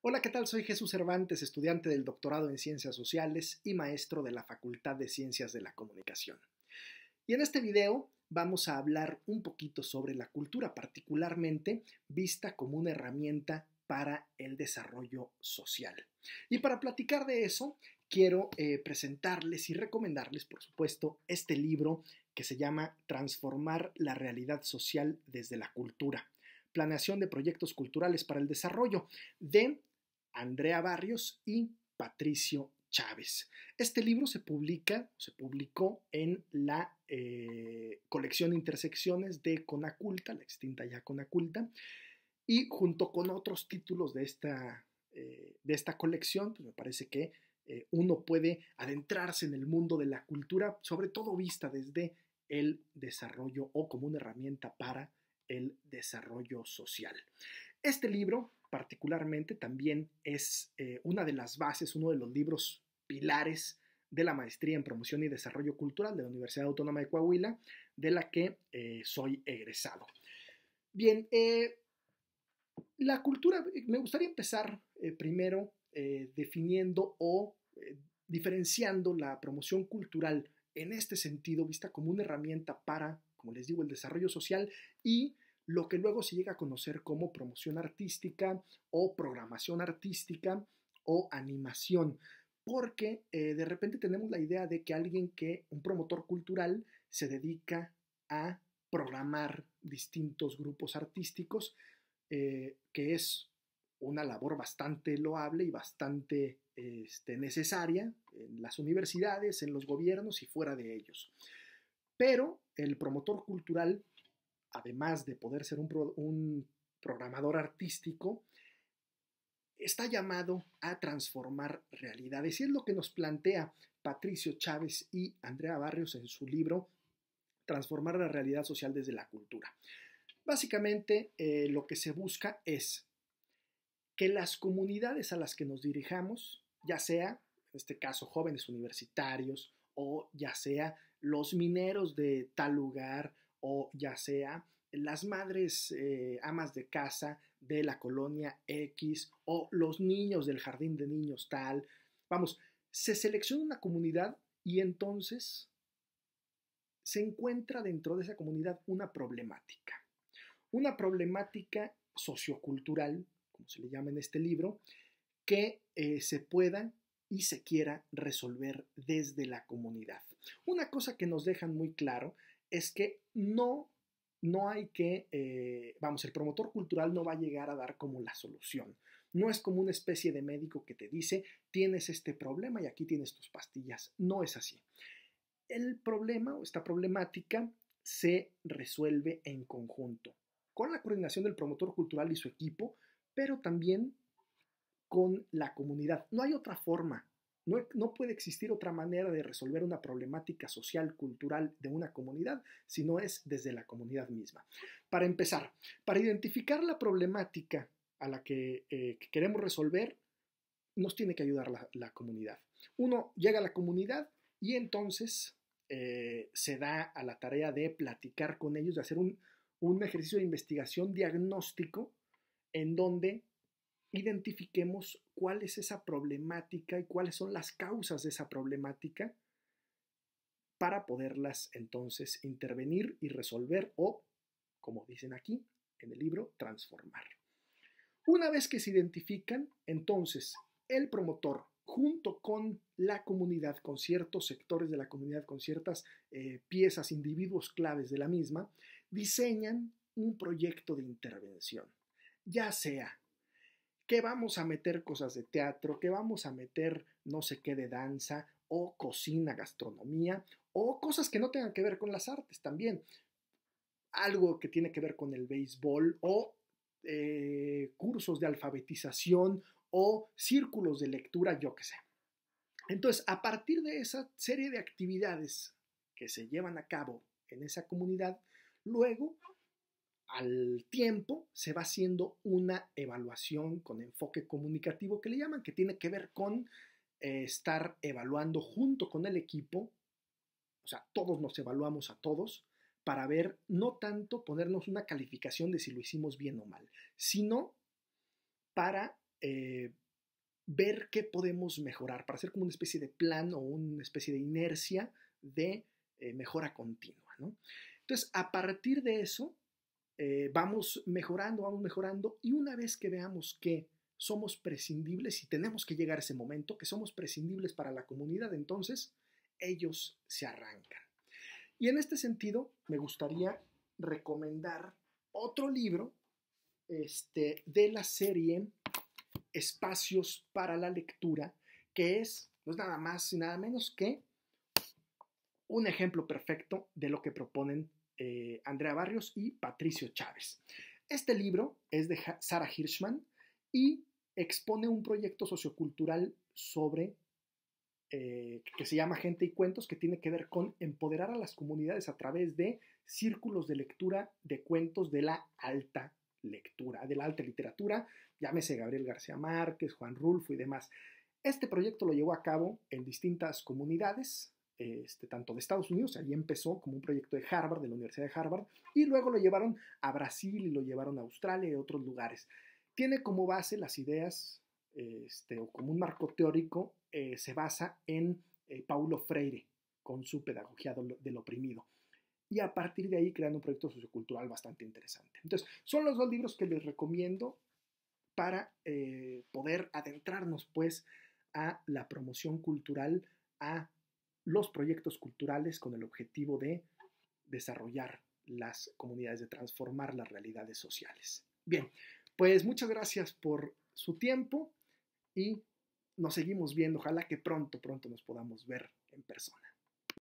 Hola, ¿qué tal? Soy Jesús Cervantes, estudiante del doctorado en Ciencias Sociales y maestro de la Facultad de Ciencias de la Comunicación. Y en este video vamos a hablar un poquito sobre la cultura, particularmente vista como una herramienta para el desarrollo social. Y para platicar de eso, quiero eh, presentarles y recomendarles, por supuesto, este libro que se llama Transformar la realidad social desde la cultura, Planeación de Proyectos Culturales para el Desarrollo de Andrea Barrios y Patricio Chávez. Este libro se publica, se publicó en la eh, colección Intersecciones de Conaculta, la extinta ya Conaculta, y junto con otros títulos de esta, eh, de esta colección, pues me parece que eh, uno puede adentrarse en el mundo de la cultura, sobre todo vista desde el desarrollo o como una herramienta para el desarrollo social. Este libro, particularmente, también es eh, una de las bases, uno de los libros pilares de la maestría en promoción y desarrollo cultural de la Universidad Autónoma de Coahuila, de la que eh, soy egresado. Bien, eh, la cultura, me gustaría empezar primero definiendo o diferenciando la promoción cultural en este sentido, vista como una herramienta para, como les digo, el desarrollo social y lo que luego se llega a conocer como promoción artística o programación artística o animación, porque eh, de repente tenemos la idea de que alguien que, un promotor cultural, se dedica a programar distintos grupos artísticos, eh, que es una labor bastante loable y bastante este, necesaria en las universidades, en los gobiernos y fuera de ellos. Pero el promotor cultural además de poder ser un, programador artístico, está llamado a transformar realidades. Y es lo que nos plantea Patricio Chávez y Andrea Barrios en su libro Transformar la realidad social desde la cultura. Básicamente eh, lo que se busca es que las comunidades a las que nos dirijamos, ya sea, en este caso, jóvenes universitarios o ya sea los mineros de tal lugar o ya sea las madres eh, amas de casa de la colonia X o los niños del jardín de niños tal. Vamos, se selecciona una comunidad y entonces se encuentra dentro de esa comunidad una problemática. Una problemática sociocultural, como se le llama en este libro, que eh, se pueda y se quiera resolver desde la comunidad. Una cosa que nos dejan muy claro es que no, no hay que, eh, vamos, el promotor cultural no va a llegar a dar como la solución. No es como una especie de médico que te dice, tienes este problema y aquí tienes tus pastillas. No es así. El problema o esta problemática se resuelve en conjunto, con la coordinación del promotor cultural y su equipo, pero también con la comunidad. No hay otra forma e, no, puede existir otra manera de resolver una problemática social, cultural de una comunidad, si no es desde la comunidad misma. Para empezar, para identificar la problemática a la que, eh, queremos resolver, nos tiene que ayudar la, comunidad. Uno llega a la comunidad y entonces eh, se da a la tarea de platicar con ellos, de hacer un, un ejercicio de investigación diagnóstico en donde identifiquemos cuál es esa problemática y cuáles son las causas de esa problemática para poderlas entonces intervenir y resolver o, como dicen aquí en el libro, transformar. Una vez que se identifican, entonces el promotor junto con la comunidad, con ciertos sectores de la comunidad, con ciertas eh, piezas, individuos claves de la misma, diseñan un proyecto de intervención, ya sea que vamos a meter cosas de teatro, que vamos a meter no sé qué de danza o cocina, gastronomía o cosas que no tengan que ver con las artes también. Algo que tiene que ver con el béisbol o eh, cursos de alfabetización o círculos de lectura, yo qué sé. Entonces, a partir de esa serie de actividades que se llevan a cabo en esa comunidad, luego al tiempo se va haciendo una evaluación con enfoque comunicativo que le llaman, que tiene que ver con eh, estar evaluando junto con el equipo, o sea, todos nos evaluamos a todos para ver, no tanto ponernos una calificación de si lo hicimos bien o mal, sino para eh, ver qué podemos mejorar, para hacer como una especie de plan o una especie de inercia de eh, mejora continua. Entonces, a partir de eso, eh, vamos mejorando, vamos mejorando y una vez que veamos que somos prescindibles y tenemos que llegar a ese momento, que somos prescindibles para la comunidad, entonces ellos se arrancan. Y en este sentido, me gustaría recomendar otro libro este, de la serie Espacios para la Lectura, que es, no es nada más y nada menos que un ejemplo perfecto de lo que proponen eh, Andrea Barrios y Patricio Chávez. Este libro es de Sara Hirschman y expone un proyecto sociocultural sobre eh, que se llama Gente y Cuentos, que tiene que ver con empoderar a las comunidades a través de círculos de lectura de cuentos de la alta lectura, de la alta literatura, llámese Gabriel García Márquez, Juan Rulfo y demás. Este proyecto lo llevó a cabo en distintas comunidades, este, tanto de Estados Unidos, allí empezó como un proyecto de Harvard, de la Universidad de Harvard, y luego lo llevaron a Brasil y lo llevaron a Australia y otros lugares. Tiene como base las ideas, este, o como un marco teórico, eh, se basa en eh, Paulo Freire, con su pedagogía del oprimido. Y a partir de ahí crean un proyecto sociocultural bastante interesante. Entonces, son los dos libros que les recomiendo para eh, poder adentrarnos, pues, a la promoción cultural, a los proyectos culturales con el objetivo de desarrollar las comunidades, de transformar las realidades sociales. Bien, pues muchas gracias por su tiempo y nos seguimos viendo. Ojalá que pronto, pronto nos podamos ver en persona.